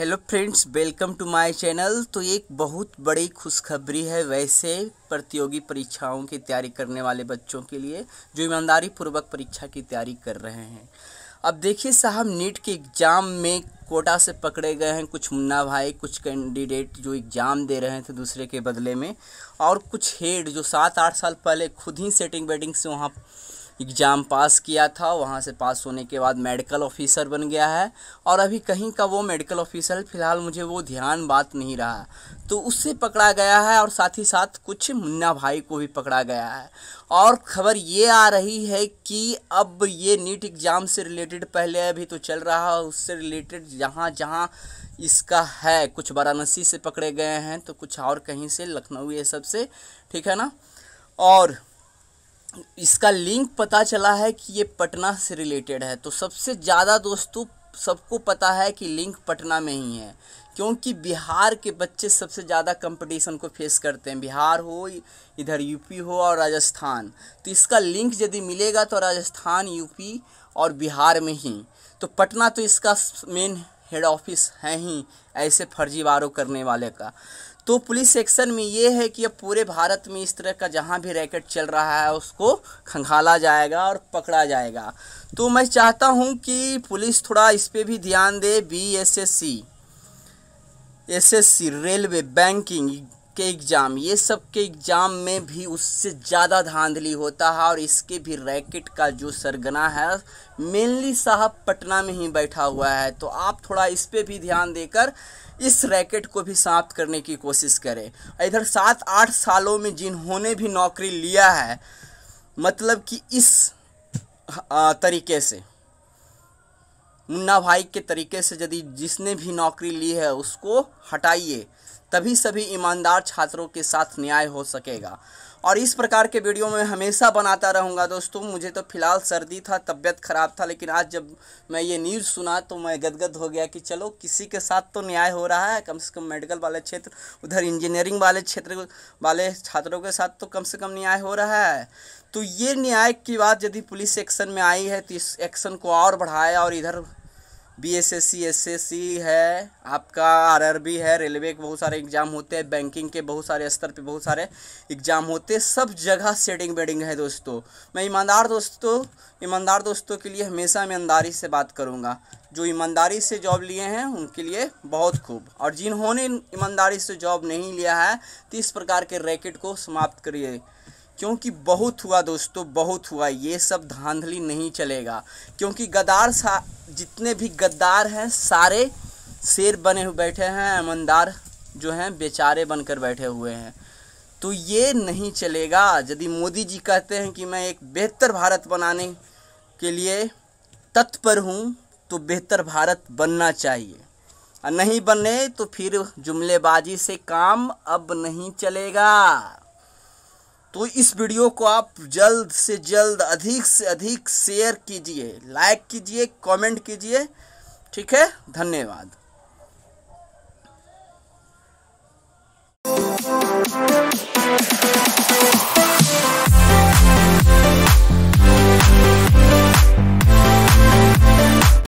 hello friends welcome to my channel तो एक बहुत बड़ी खुशखबरी है वैसे प्रतियोगी परीक्षाओं की तैयारी करने वाले बच्चों के लिए जो ईमानदारी पूर्वक परीक्षा की तैयारी कर रहे हैं अब देखिए साहब नीट के एग्ज़ाम में कोटा से पकड़े गए हैं कुछ मुन्ना भाई कुछ कैंडिडेट जो एग्ज़ाम दे रहे थे तो दूसरे के बदले में और कुछ हेड जो सात आठ साल पहले खुद ही सेटिंग बेटिंग से वहाँ एग्ज़ाम पास किया था वहाँ से पास होने के बाद मेडिकल ऑफिसर बन गया है और अभी कहीं का वो मेडिकल ऑफिसर फ़िलहाल मुझे वो ध्यान बात नहीं रहा तो उससे पकड़ा गया है और साथ ही साथ कुछ मुन्ना भाई को भी पकड़ा गया है और खबर ये आ रही है कि अब ये नीट एग्ज़ाम से रिलेटेड पहले अभी तो चल रहा है उससे रिलेटेड जहाँ जहाँ इसका है कुछ वाराणसी से पकड़े गए हैं तो कुछ और कहीं से लखनऊ ये सब से ठीक है ना और इसका लिंक पता चला है कि ये पटना से रिलेटेड है तो सबसे ज़्यादा दोस्तों सबको पता है कि लिंक पटना में ही है क्योंकि बिहार के बच्चे सबसे ज़्यादा कंपटीशन को फेस करते हैं बिहार हो इधर यूपी हो और राजस्थान तो इसका लिंक यदि मिलेगा तो राजस्थान यूपी और बिहार में ही तो पटना तो इसका मेन हेड ऑफिस है ही ऐसे फर्जीवारों करने वाले का तो पुलिस सेक्शन में ये है कि अब पूरे भारत में इस तरह का जहाँ भी रैकेट चल रहा है उसको खंगाला जाएगा और पकड़ा जाएगा तो मैं चाहता हूँ कि पुलिस थोड़ा इस पर भी ध्यान दे B S S C S S C railway banking के एग्ज़ाम ये सब के एग्ज़ाम में भी उससे ज़्यादा धांधली होता है और इसके भी रैकेट का जो सरगना है मेनली साहब पटना में ही बैठा हुआ है तो आप थोड़ा इस पर भी ध्यान देकर इस रैकेट को भी समाप्त करने की कोशिश करें इधर सात आठ सालों में जिन्होंने भी नौकरी लिया है मतलब कि इस तरीके से मुन्ना भाई के तरीके से यदि जिसने भी नौकरी ली है उसको हटाइए तभी सभी ईमानदार छात्रों के साथ न्याय हो सकेगा और इस प्रकार के वीडियो में हमेशा बनाता रहूँगा दोस्तों मुझे तो फिलहाल सर्दी था तबीयत ख़राब था लेकिन आज जब मैं ये न्यूज़ सुना तो मैं गदगद हो गया कि चलो किसी के साथ तो न्याय हो रहा है कम से कम मेडिकल वाले क्षेत्र उधर इंजीनियरिंग वाले क्षेत्र वाले छात्रों के साथ तो कम से कम न्याय हो रहा है तो ये न्याय की बात यदि पुलिस एक्शन में आई है तो इस एक्शन को और बढ़ाया और इधर B S S C S S C है आपका आर आर बी है रेलवे के बहुत सारे एग्जाम होते हैं बैंकिंग के बहुत सारे स्तर पे बहुत सारे एग्जाम होते हैं सब जगह सेटिंग बेडिंग है दोस्तों मैं ईमानदार दोस्तों ईमानदार दोस्तों के लिए हमेशा ईमानदारी से बात करूँगा जो ईमानदारी से जॉब लिए हैं उनके लिए बहुत खूब और जिन्होंने ईमानदारी से जॉब नहीं लिया है तो इस प्रकार के रैकेट को समाप्त करिए क्योंकि बहुत हुआ दोस्तों बहुत हुआ ये सब धांधली नहीं चलेगा क्योंकि गद्दार सा जितने भी गद्दार हैं सारे शेर बने हुए बैठे हैं ईमानदार जो हैं बेचारे बनकर बैठे हुए हैं तो ये नहीं चलेगा यदि मोदी जी कहते हैं कि मैं एक बेहतर भारत बनाने के लिए तत्पर हूँ तो बेहतर भारत बनना चाहिए और नहीं बने तो फिर जुमलेबाजी से काम अब नहीं चलेगा तो इस वीडियो को आप जल्द से जल्द अधिक से अधिक शेयर कीजिए लाइक कीजिए कमेंट कीजिए ठीक है धन्यवाद